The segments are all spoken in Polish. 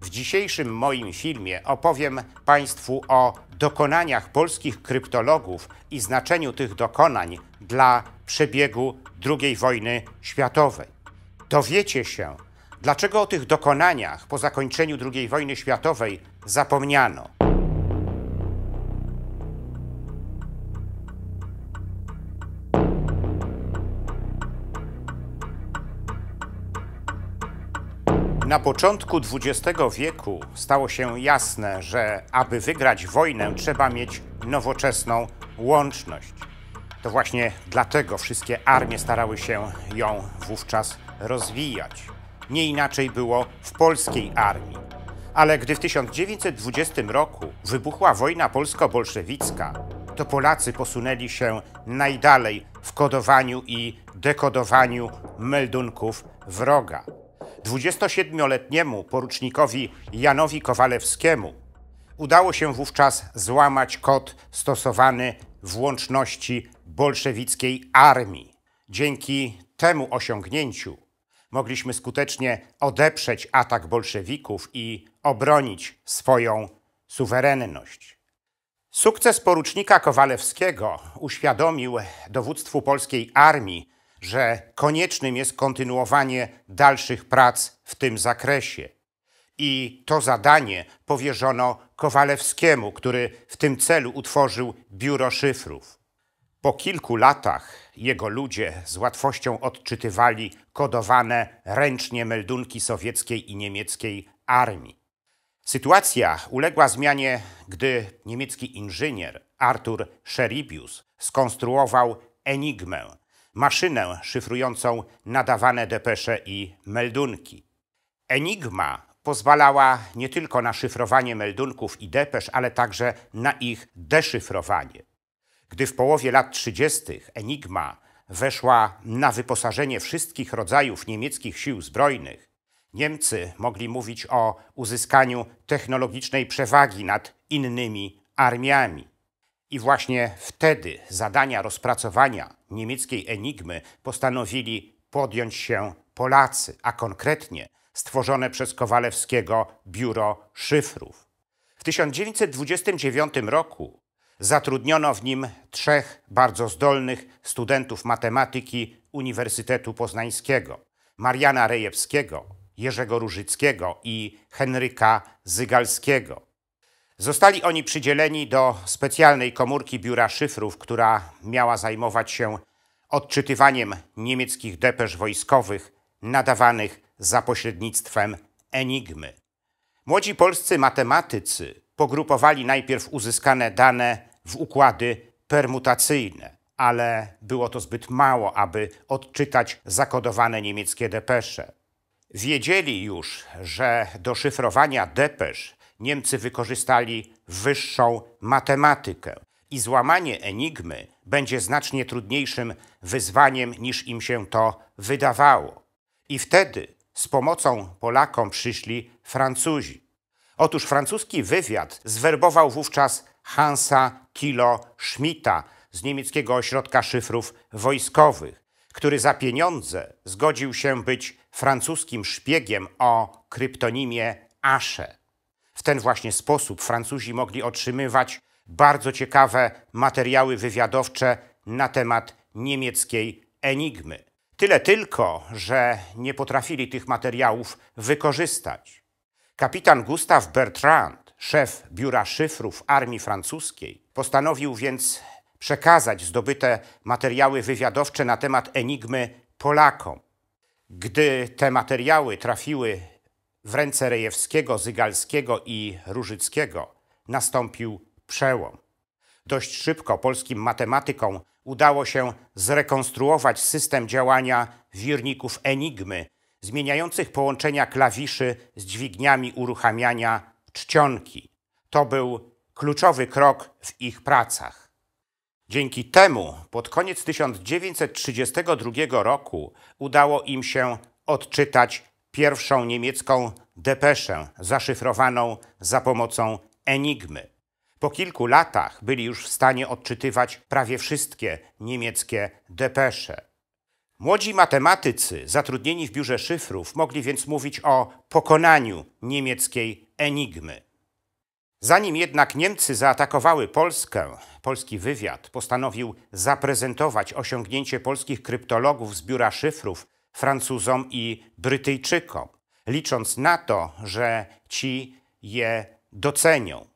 W dzisiejszym moim filmie opowiem Państwu o dokonaniach polskich kryptologów i znaczeniu tych dokonań dla przebiegu II wojny światowej. Dowiecie się, dlaczego o tych dokonaniach po zakończeniu II wojny światowej zapomniano Na początku XX wieku stało się jasne, że aby wygrać wojnę, trzeba mieć nowoczesną łączność. To właśnie dlatego wszystkie armie starały się ją wówczas rozwijać. Nie inaczej było w polskiej armii. Ale gdy w 1920 roku wybuchła wojna polsko-bolszewicka, to Polacy posunęli się najdalej w kodowaniu i dekodowaniu meldunków wroga. 27-letniemu porucznikowi Janowi Kowalewskiemu udało się wówczas złamać kod stosowany w łączności bolszewickiej armii. Dzięki temu osiągnięciu mogliśmy skutecznie odeprzeć atak bolszewików i obronić swoją suwerenność. Sukces porucznika Kowalewskiego uświadomił dowództwu polskiej armii, że koniecznym jest kontynuowanie dalszych prac w tym zakresie. I to zadanie powierzono Kowalewskiemu, który w tym celu utworzył biuro szyfrów. Po kilku latach jego ludzie z łatwością odczytywali kodowane ręcznie meldunki sowieckiej i niemieckiej armii. Sytuacja uległa zmianie, gdy niemiecki inżynier Artur Scheribius skonstruował enigmę, maszynę szyfrującą nadawane depesze i meldunki. Enigma pozwalała nie tylko na szyfrowanie meldunków i depesz, ale także na ich deszyfrowanie. Gdy w połowie lat 30. Enigma weszła na wyposażenie wszystkich rodzajów niemieckich sił zbrojnych, Niemcy mogli mówić o uzyskaniu technologicznej przewagi nad innymi armiami. I właśnie wtedy zadania rozpracowania niemieckiej enigmy postanowili podjąć się Polacy, a konkretnie stworzone przez Kowalewskiego biuro szyfrów. W 1929 roku zatrudniono w nim trzech bardzo zdolnych studentów matematyki Uniwersytetu Poznańskiego: Mariana Rejewskiego, Jerzego Różyckiego i Henryka Zygalskiego. Zostali oni przydzieleni do specjalnej komórki biura szyfrów, która miała zajmować się odczytywaniem niemieckich depesz wojskowych nadawanych za pośrednictwem Enigmy. Młodzi polscy matematycy pogrupowali najpierw uzyskane dane w układy permutacyjne, ale było to zbyt mało, aby odczytać zakodowane niemieckie depesze. Wiedzieli już, że do szyfrowania depesz Niemcy wykorzystali wyższą matematykę i złamanie enigmy będzie znacznie trudniejszym wyzwaniem niż im się to wydawało. I wtedy z pomocą Polakom przyszli Francuzi. Otóż francuski wywiad zwerbował wówczas Hansa Kilo Schmidta z niemieckiego ośrodka szyfrów wojskowych, który za pieniądze zgodził się być francuskim szpiegiem o kryptonimie Asze w ten właśnie sposób Francuzi mogli otrzymywać bardzo ciekawe materiały wywiadowcze na temat niemieckiej enigmy. Tyle tylko, że nie potrafili tych materiałów wykorzystać. Kapitan Gustav Bertrand, szef biura szyfrów armii francuskiej, postanowił więc przekazać zdobyte materiały wywiadowcze na temat enigmy Polakom. Gdy te materiały trafiły w ręce Rejewskiego, Zygalskiego i Różyckiego nastąpił przełom. Dość szybko polskim matematykom udało się zrekonstruować system działania wirników enigmy, zmieniających połączenia klawiszy z dźwigniami uruchamiania czcionki. To był kluczowy krok w ich pracach. Dzięki temu pod koniec 1932 roku udało im się odczytać pierwszą niemiecką depeszę zaszyfrowaną za pomocą enigmy. Po kilku latach byli już w stanie odczytywać prawie wszystkie niemieckie depesze. Młodzi matematycy zatrudnieni w biurze szyfrów mogli więc mówić o pokonaniu niemieckiej enigmy. Zanim jednak Niemcy zaatakowały Polskę, polski wywiad postanowił zaprezentować osiągnięcie polskich kryptologów z biura szyfrów Francuzom i Brytyjczykom, licząc na to, że ci je docenią.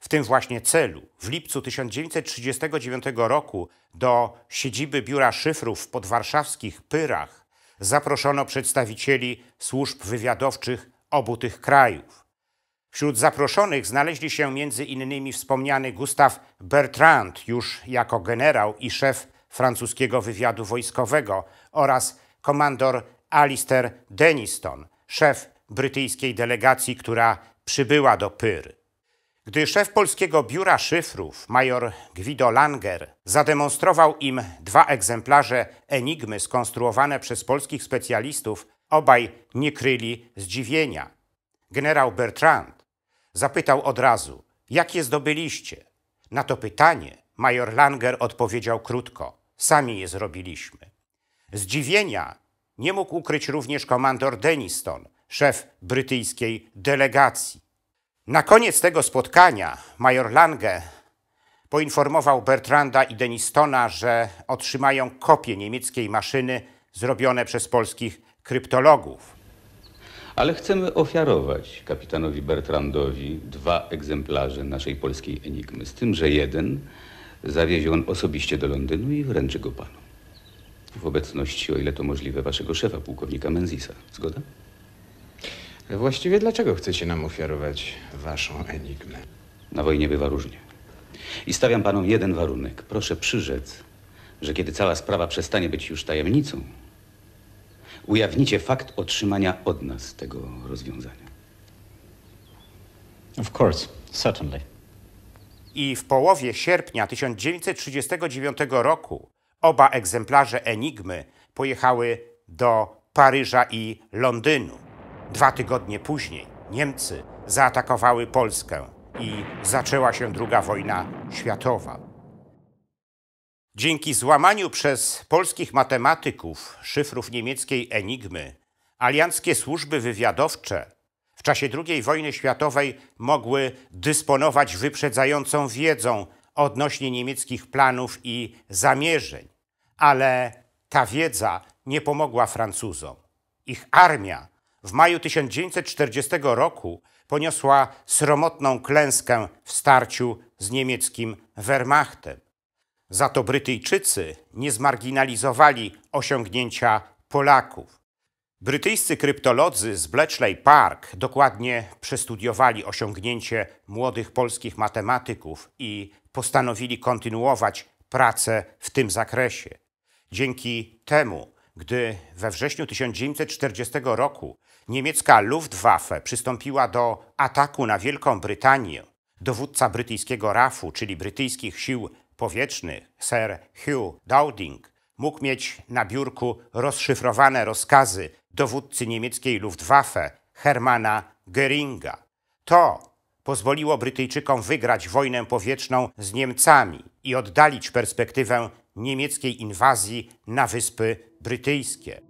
W tym właśnie celu w lipcu 1939 roku do siedziby biura szyfrów w podwarszawskich Pyrach zaproszono przedstawicieli służb wywiadowczych obu tych krajów. Wśród zaproszonych znaleźli się między innymi wspomniany Gustav Bertrand już jako generał i szef francuskiego wywiadu wojskowego oraz komandor Alister Deniston, szef brytyjskiej delegacji, która przybyła do Pyr. Gdy szef polskiego biura szyfrów, major Guido Langer, zademonstrował im dwa egzemplarze enigmy skonstruowane przez polskich specjalistów, obaj nie kryli zdziwienia. Generał Bertrand zapytał od razu: jak je zdobyliście? Na to pytanie major Langer odpowiedział krótko: Sami je zrobiliśmy. Zdziwienia nie mógł ukryć również komandor Deniston, szef brytyjskiej delegacji. Na koniec tego spotkania major Lange poinformował Bertranda i Denistona, że otrzymają kopie niemieckiej maszyny zrobione przez polskich kryptologów. Ale chcemy ofiarować kapitanowi Bertrandowi dwa egzemplarze naszej polskiej enigmy, z tym, że jeden zawiezie on osobiście do Londynu i wręczy go panu w obecności, o ile to możliwe, waszego szefa, pułkownika Menzisa. Zgoda? E, właściwie dlaczego chcecie nam ofiarować waszą enigmę? Na wojnie bywa różnie. I stawiam panom jeden warunek. Proszę przyrzec, że kiedy cała sprawa przestanie być już tajemnicą, ujawnicie fakt otrzymania od nas tego rozwiązania. Of course, certainly. I w połowie sierpnia 1939 roku Oba egzemplarze Enigmy pojechały do Paryża i Londynu. Dwa tygodnie później Niemcy zaatakowały Polskę i zaczęła się II wojna światowa. Dzięki złamaniu przez polskich matematyków szyfrów niemieckiej Enigmy, alianckie służby wywiadowcze w czasie II wojny światowej mogły dysponować wyprzedzającą wiedzą odnośnie niemieckich planów i zamierzeń, ale ta wiedza nie pomogła Francuzom. Ich armia w maju 1940 roku poniosła sromotną klęskę w starciu z niemieckim Wehrmachtem. Za to Brytyjczycy nie zmarginalizowali osiągnięcia Polaków. Brytyjscy kryptolodzy z Bletchley Park dokładnie przestudiowali osiągnięcie młodych polskich matematyków i postanowili kontynuować pracę w tym zakresie. Dzięki temu, gdy we wrześniu 1940 roku niemiecka Luftwaffe przystąpiła do ataku na Wielką Brytanię, dowódca brytyjskiego RAF-u, czyli brytyjskich sił powietrznych, Sir Hugh Dowding, mógł mieć na biurku rozszyfrowane rozkazy dowódcy niemieckiej Luftwaffe Hermana Göringa. To pozwoliło Brytyjczykom wygrać wojnę powietrzną z Niemcami i oddalić perspektywę niemieckiej inwazji na Wyspy Brytyjskie.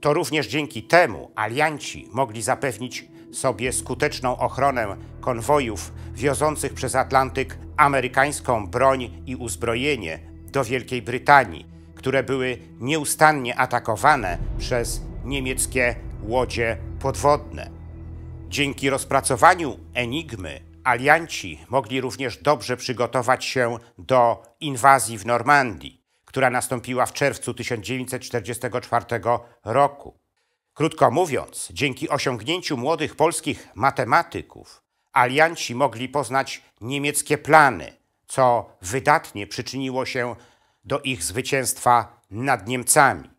To również dzięki temu alianci mogli zapewnić sobie skuteczną ochronę konwojów wiozących przez Atlantyk amerykańską broń i uzbrojenie do Wielkiej Brytanii które były nieustannie atakowane przez niemieckie łodzie podwodne. Dzięki rozpracowaniu Enigmy alianci mogli również dobrze przygotować się do inwazji w Normandii, która nastąpiła w czerwcu 1944 roku. Krótko mówiąc, dzięki osiągnięciu młodych polskich matematyków, alianci mogli poznać niemieckie plany, co wydatnie przyczyniło się do ich zwycięstwa nad Niemcami.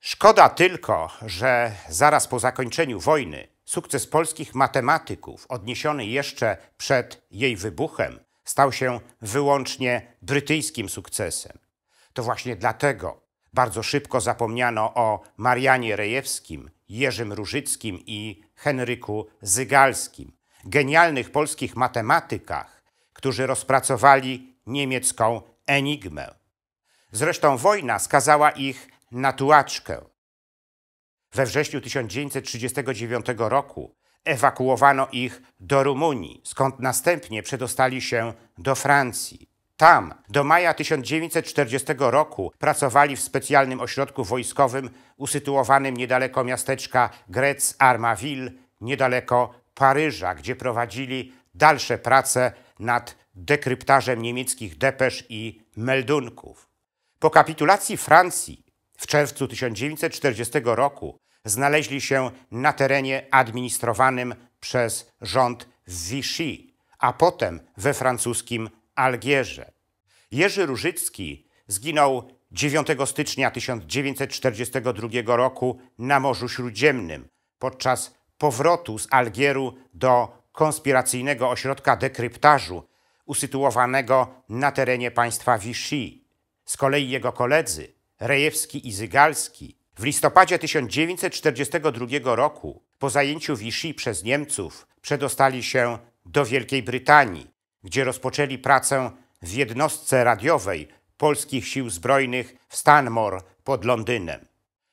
Szkoda tylko, że zaraz po zakończeniu wojny sukces polskich matematyków, odniesiony jeszcze przed jej wybuchem, stał się wyłącznie brytyjskim sukcesem. To właśnie dlatego bardzo szybko zapomniano o Marianie Rejewskim, Jerzym Różyckim i Henryku Zygalskim, genialnych polskich matematykach, którzy rozpracowali niemiecką enigmę. Zresztą wojna skazała ich na tułaczkę. We wrześniu 1939 roku ewakuowano ich do Rumunii, skąd następnie przedostali się do Francji. Tam do maja 1940 roku pracowali w specjalnym ośrodku wojskowym usytuowanym niedaleko miasteczka Grec Armaville, niedaleko Paryża, gdzie prowadzili dalsze prace nad dekryptażem niemieckich depesz i meldunków. Po kapitulacji Francji w czerwcu 1940 roku znaleźli się na terenie administrowanym przez rząd Vichy, a potem we francuskim Algierze. Jerzy Różycki zginął 9 stycznia 1942 roku na Morzu Śródziemnym podczas powrotu z Algieru do konspiracyjnego ośrodka dekryptażu usytuowanego na terenie państwa Vichy. Z kolei jego koledzy Rejewski i Zygalski w listopadzie 1942 roku po zajęciu Vichy przez Niemców przedostali się do Wielkiej Brytanii, gdzie rozpoczęli pracę w jednostce radiowej polskich sił zbrojnych w Stanmore pod Londynem.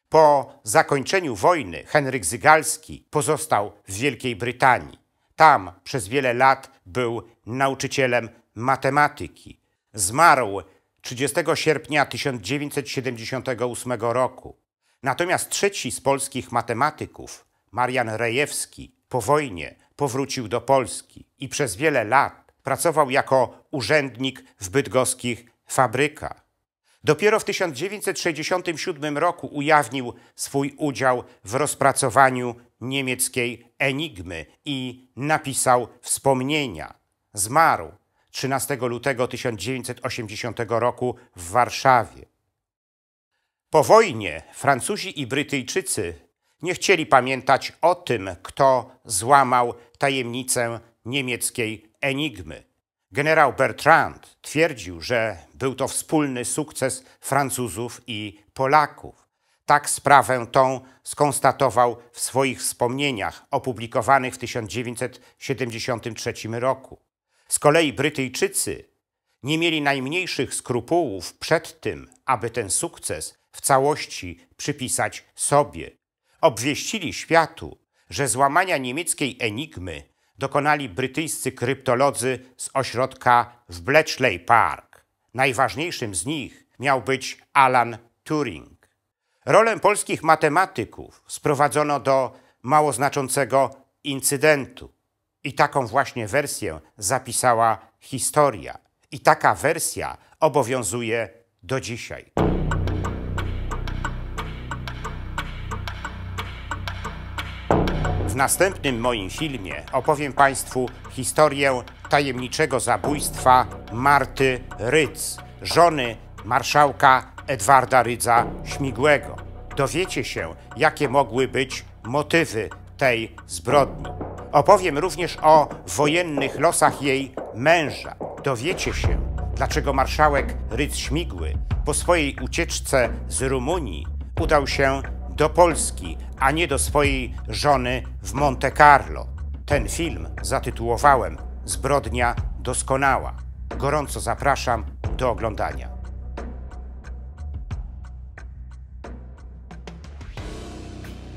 Po zakończeniu wojny Henryk Zygalski pozostał w Wielkiej Brytanii. Tam przez wiele lat był nauczycielem matematyki. Zmarł 30 sierpnia 1978 roku. Natomiast trzeci z polskich matematyków, Marian Rejewski, po wojnie powrócił do Polski i przez wiele lat pracował jako urzędnik w bydgoskich fabrykach. Dopiero w 1967 roku ujawnił swój udział w rozpracowaniu niemieckiej enigmy i napisał wspomnienia. Zmarł 13 lutego 1980 roku w Warszawie. Po wojnie Francuzi i Brytyjczycy nie chcieli pamiętać o tym, kto złamał tajemnicę niemieckiej enigmy. Generał Bertrand twierdził, że był to wspólny sukces Francuzów i Polaków. Tak sprawę tą skonstatował w swoich wspomnieniach opublikowanych w 1973 roku. Z kolei Brytyjczycy nie mieli najmniejszych skrupułów przed tym, aby ten sukces w całości przypisać sobie. Obwieścili światu, że złamania niemieckiej enigmy dokonali brytyjscy kryptolodzy z ośrodka w Bletchley Park. Najważniejszym z nich miał być Alan Turing. Rolę polskich matematyków sprowadzono do mało znaczącego incydentu. I taką właśnie wersję zapisała historia. I taka wersja obowiązuje do dzisiaj. W następnym moim filmie opowiem Państwu historię tajemniczego zabójstwa Marty Rydz, żony marszałka Edwarda Rydza Śmigłego. Dowiecie się, jakie mogły być motywy tej zbrodni. Opowiem również o wojennych losach jej męża. Dowiecie się, dlaczego marszałek Rydz Śmigły po swojej ucieczce z Rumunii udał się do Polski, a nie do swojej żony w Monte Carlo. Ten film zatytułowałem Zbrodnia doskonała. Gorąco zapraszam do oglądania.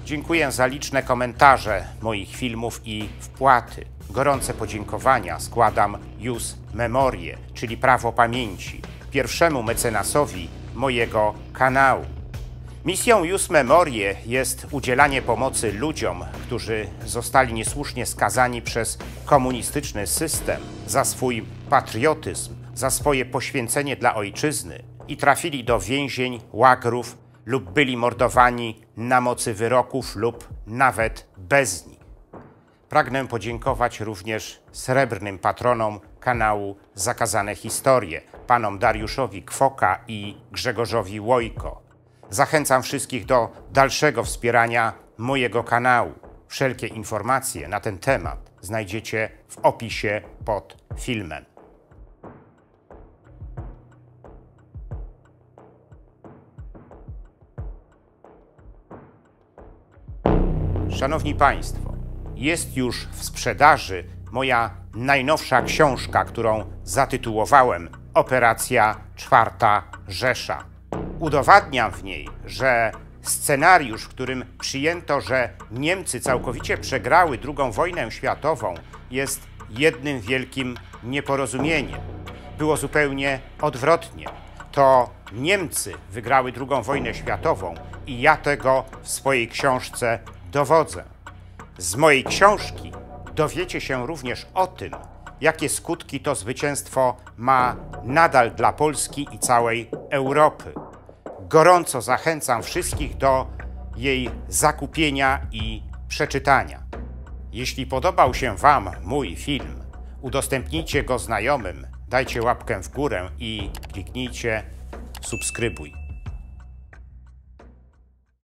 Dziękuję za liczne komentarze moich filmów i wpłaty. Gorące podziękowania składam Jus Memorie, czyli Prawo Pamięci, pierwszemu mecenasowi mojego kanału. Misją Jus Memorie jest udzielanie pomocy ludziom, którzy zostali niesłusznie skazani przez komunistyczny system za swój patriotyzm, za swoje poświęcenie dla ojczyzny i trafili do więzień, łagrów lub byli mordowani na mocy wyroków lub nawet bez nich. Pragnę podziękować również srebrnym patronom kanału Zakazane Historie, panom Dariuszowi Kwoka i Grzegorzowi Łojko. Zachęcam wszystkich do dalszego wspierania mojego kanału. Wszelkie informacje na ten temat znajdziecie w opisie pod filmem. Szanowni Państwo, jest już w sprzedaży moja najnowsza książka, którą zatytułowałem Operacja Czwarta Rzesza. Udowadniam w niej, że scenariusz, w którym przyjęto, że Niemcy całkowicie przegrały II wojnę światową, jest jednym wielkim nieporozumieniem. Było zupełnie odwrotnie. To Niemcy wygrały II wojnę światową i ja tego w swojej książce dowodzę. Z mojej książki dowiecie się również o tym, jakie skutki to zwycięstwo ma nadal dla Polski i całej Europy. Gorąco zachęcam wszystkich do jej zakupienia i przeczytania. Jeśli podobał się Wam mój film, udostępnijcie go znajomym, dajcie łapkę w górę i kliknijcie subskrybuj.